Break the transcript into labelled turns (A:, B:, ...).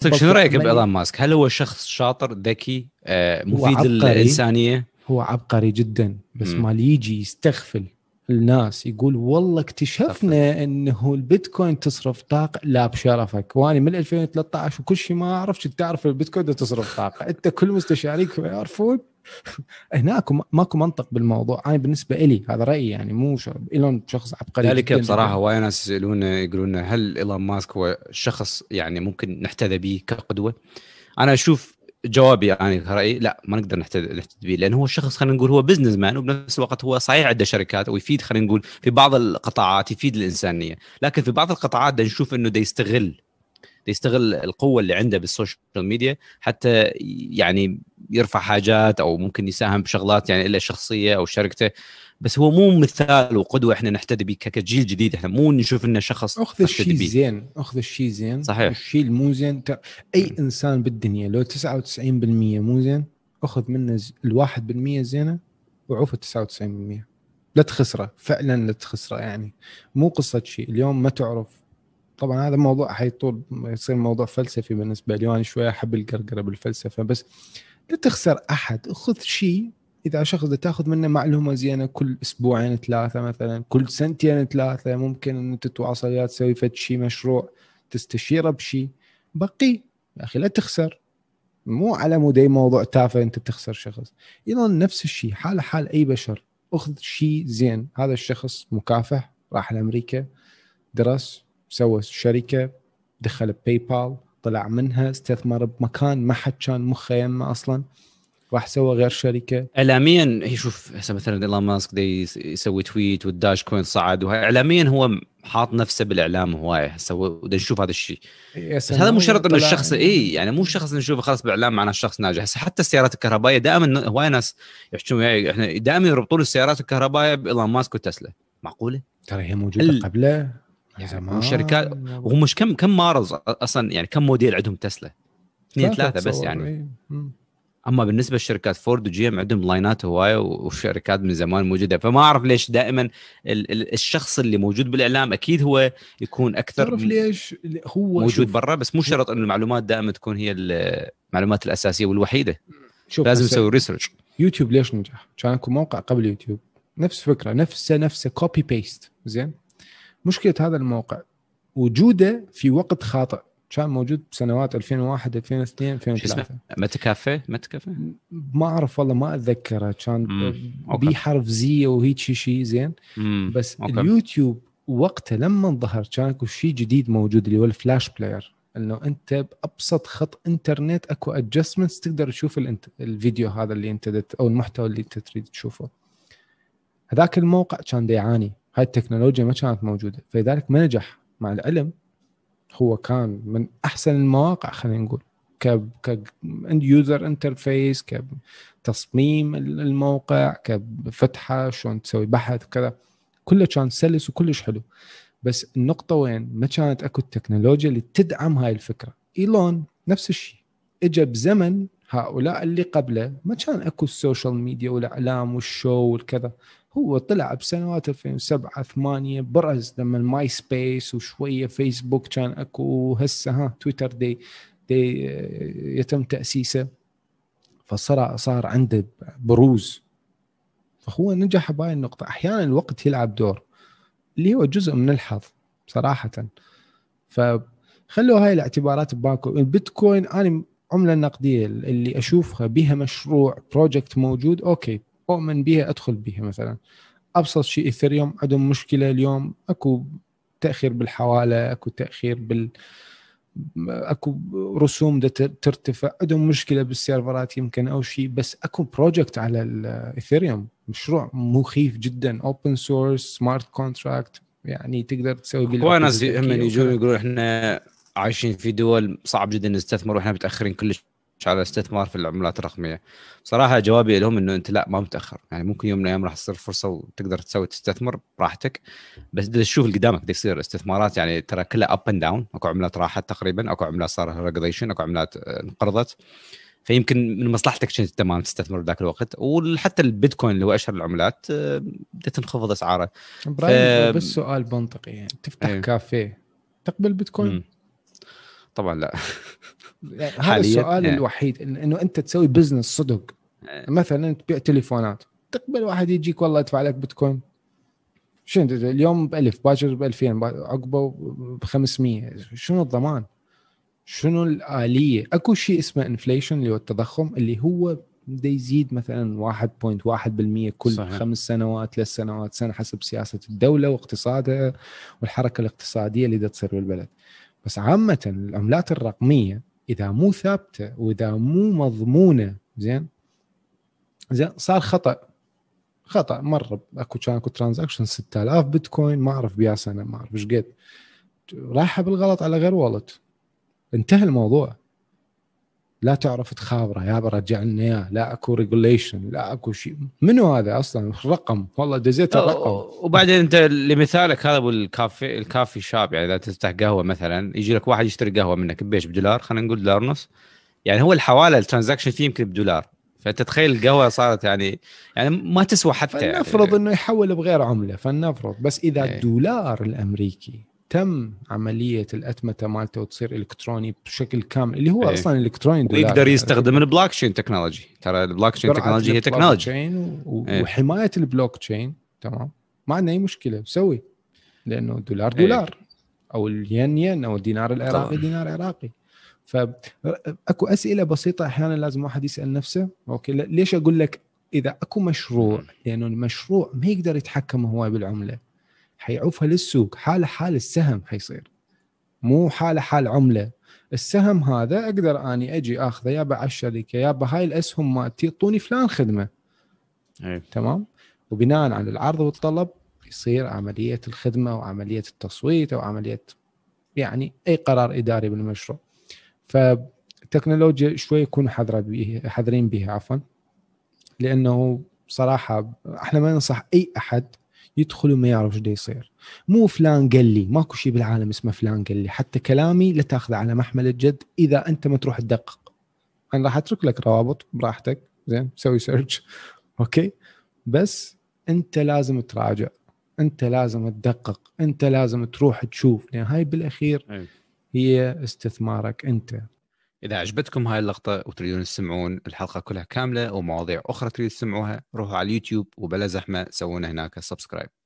A: طيب شنو رايك بايلون
B: ماسك؟ هل هو شخص شاطر ذكي آه، مفيد للانسانيه؟
A: هو عبقري جدا بس مم. ما يجي يستغفل الناس يقول والله اكتشفنا انه البيتكوين تصرف طاقه لا بشرفك وانا من 2013 وكل شيء ما اعرف كنت اعرف البيتكوين تصرف طاقه انت كل مستشاريك يعرفون هناك ماكو منطق بالموضوع انا بالنسبه لي هذا رايي يعني مو ايلون شخص عبقري ذلك بصراحه
B: وايد ناس يسالون يقولون هل ايلون ماسك هو شخص يعني ممكن نحتذى به كقدوه؟ انا اشوف جوابي انا يعني رايي لا ما نقدر نحتد به لانه هو شخص خلينا نقول هو بزنس مان وبنفس الوقت هو صحيح عنده شركات ويفيد خلينا نقول في بعض القطاعات يفيد الانسانيه لكن في بعض القطاعات دا نشوف انه دا يستغل دا يستغل القوه اللي عنده بالسوشيال ميديا حتى يعني يرفع حاجات او ممكن يساهم بشغلات يعني الا شخصيه او شركته بس هو مو مثال وقدوه احنا نحتذي به كجيل جديد احنا مو نشوف انه شخص اخذ الشيء زين
A: اخذ الشيء زين
B: صحيح الشيء المو زين
A: اي انسان بالدنيا لو 99% مو زين اخذ منه ال 1% زينه وعوف ال 99% لا تخسره فعلا لا تخسره يعني مو قصه شيء اليوم ما تعرف طبعا هذا موضوع حيطول يصير موضوع فلسفي بالنسبه لي وانا شويه احب القرقره بالفلسفه بس لا تخسر احد خذ شيء اذا شخص تاخذ منه معلومه زينه كل اسبوعين ثلاثه مثلا كل سنتين ثلاثه ممكن انه تتواصل وياه تسوي فد شيء مشروع تستشيره بشيء بقي يا اخي لا تخسر مو على مود اي موضوع تافه انت بتخسر شخص ايلون نفس الشيء حاله حال اي بشر اخذ شيء زين هذا الشخص مكافح راح لامريكا درس سوى شركه دخل باي بال طلع منها استثمر بمكان ما حد كان مخه يمه اصلا راح سوى غير شركه
B: اعلاميا هي شوف هسه مثلا ايلون ماسك دي يسوي تويت والداش كوين صعد وهي اعلاميا هو حاط نفسه بالاعلام هوايه هسه بدنا نشوف هذا الشيء بس هذا مو شرط انه الشخص اي يعني مو شخص نشوفه خلاص بالاعلام معناه شخص ناجح هسه حتى السيارات الكهربائيه دائما هواي ناس يحكون وياي احنا دائما يربطون السيارات الكهربائيه بايلون ماسك وتسلا معقوله؟ ترى هي موجوده ال... قبله
A: يعني والشركات
B: وهم كم كم مارز اصلا يعني كم موديل عندهم تسلا؟ اثنين ثلاثه بس يعني إيه. اما بالنسبه للشركات فورد وجي ام عندهم لاينات هوايه وشركات من زمان موجوده فما اعرف ليش دائما الشخص اللي موجود بالاعلام اكيد هو يكون اكثر تعرف
A: ليش هو موجود
B: برا بس مو شرط انه المعلومات دائما تكون هي المعلومات الاساسيه والوحيده شوف لازم نسوي ريسيرش
A: يوتيوب ليش نجح؟ كان اكو موقع قبل يوتيوب نفس فكره نفسه نفسه كوبي بيست زين مشكله هذا الموقع وجوده في وقت خاطئ كان موجود بسنوات 2001 2002 2003
B: متكافي متكافي
A: ما اعرف والله ما اتذكره كان بي حرف زي وهيك شيء شي زين
B: مم. بس أوكي.
A: اليوتيوب وقتها لما ظهر كان اكو شيء جديد موجود اللي هو الفلاش بلاير انه انت بابسط خط انترنت اكو ادجستمنتس تقدر تشوف الانت... الفيديو هذا اللي انت دت... او المحتوى اللي انت تريد تشوفه هذاك الموقع كان يعاني هاي التكنولوجيا ما كانت موجوده فلذلك ما نجح مع العلم هو كان من احسن المواقع خلينا نقول ك ك يوزر انترفيس كتصميم الموقع كفتحه شلون تسوي بحث وكذا كله كان سلس وكلش حلو بس النقطه وين ما كانت اكو التكنولوجيا اللي تدعم هاي الفكره ايلون نفس الشيء اجى بزمن هؤلاء اللي قبله ما كان اكو السوشيال ميديا والاعلام والشو والكذا هو طلع بسنوات 2007 8 برز لما الماي سبيس وشويه فيسبوك كان اكو هسه ها تويتر دي, دي يتم تاسيسه فصار صار عنده بروز فهو نجح بهاي النقطة أحيانا الوقت يلعب دور اللي هو جزء من الحظ صراحة فخلوا هاي الاعتبارات ببالكم البيتكوين أنا العمله النقديه اللي اشوفها بها مشروع بروجكت موجود اوكي اؤمن بها ادخل بها مثلا ابسط شيء ايثريوم عندهم مشكله اليوم اكو تاخير بالحواله اكو تاخير بال اكو رسوم ترتفع عندهم مشكله بالسيرفرات يمكن او شيء بس اكو بروجكت على الايثريوم مشروع مخيف جدا اوبن سورس سمارت كونتراكت يعني تقدر تسوي هو ناس يهمني يجون
B: يقولون احنا عايشين في دول صعب جدا نستثمر واحنا متاخرين كلش على الاستثمار في العملات الرقميه صراحه جوابي لهم انه انت لا ما متاخر يعني ممكن يوم من الايام راح تصير فرصه وتقدر تسوي تستثمر براحتك بس تشوف اللي قدامك يصير استثمارات يعني ترى كلها اب اند داون اكو عملات راحت تقريبا اكو عملات صار ريجليشن اكو عملات آه، انقرضت فيمكن من مصلحتك انت ما تستثمر ذاك الوقت وحتى البيتكوين اللي هو اشهر العملات آه، تنخفض اسعاره ف... بس
A: سؤال منطقي يعني
B: تفتح ايه. كافيه
A: تقبل بيتكوين؟ طبعا لا هذا السؤال يعني. الوحيد انه انت تسوي بزنس صدق آه. مثلا تبيع تليفونات تقبل واحد يجيك والله ادفع لك بيتكوين شنو اليوم ب 1000 باكر ب 2000 عقبه ب 500 شنو الضمان؟ شنو الآلية؟ اكو شيء اسمه انفليشن اللي هو التضخم اللي هو بده يزيد مثلا 1.1% كل صحيح. خمس سنوات ثلاث سنوات سنه حسب سياسه الدوله واقتصادها والحركه الاقتصاديه اللي تصير بالبلد. بس عامه العملات الرقميه اذا مو ثابته واذا مو مضمونه زين زين صار خطا خطا مره اكو كان اكو ترانزاكشن 6000 بيتكوين ما اعرف بياس أنا ما اعرف ايش قد راحه بالغلط على غير والت انتهى الموضوع لا تعرف تخابره يا رجع لنا اياه لا اكو ريجوليشن لا اكو شيء منو هذا اصلا رقم والله دزيت الرقم
B: وبعدين انت لمثالك هذا ابو الكافي الكافي شاب يعني اذا تفتح قهوه مثلا يجي لك واحد يشتري قهوه منك ببيش بدولار خلينا نقول دولار ونص يعني هو الحواله الترانزكشن فيه يمكن بدولار فانت تخيل القهوه صارت يعني يعني ما تسوى حتى يعني. فلنفرض
A: يعني. انه يحول بغير عمله فلنفرض بس اذا إيه. الدولار الامريكي تم عمليه الاتمته مالته وتصير الكتروني بشكل كامل اللي هو أيه. اصلا الكتروني ويقدر يعني يستخدم
B: البلوك تشين تكنولوجي ترى البلوك تشين تكنولوجي هي تكنولوجي
A: و... أيه. وحمايه البلوك تشين تمام ما عندنا اي مشكله سوي لانه دولار إيه. دولار أيه. او الين ين او الدينار العراقي دينار عراقي فاكو اسئله بسيطه احيانا لازم واحد يسال نفسه اوكي ليش اقول لك اذا اكو مشروع لانه المشروع ما يقدر يتحكم هو بالعمله حيعوفها للسوق حاله حال السهم حيصير مو حاله حال عمله السهم هذا اقدر اني اجي اخذه يا على الشركه يا هاي الاسهم مالتي اعطوني فلان خدمه أيه. تمام وبناء على العرض والطلب يصير عمليه الخدمه وعمليه التصويت او عمليه يعني اي قرار اداري بالمشروع فالتكنولوجيا شوي يكون حذر بيه حذرين بها عفوا لانه بصراحه احنا ما ننصح اي احد يدخل ما يعرف ايش يصير مو فلان قال لي ماكو شيء بالعالم اسمه فلان قال لي حتى كلامي لا تاخذه على محمل الجد اذا انت ما تروح تدقق انا راح اترك لك روابط براحتك زين سوي سيرش اوكي بس انت لازم تراجع انت لازم تدقق انت لازم تروح تشوف لان يعني هاي بالاخير إيه. هي استثمارك انت
B: إذا عجبتكم هاي اللقطة وتريدون تسمعون الحلقة كلها كاملة ومواضيع أخرى تريدون تسمعوها روحوا على اليوتيوب وبلا زحمة سوونا هناك سبسكرايب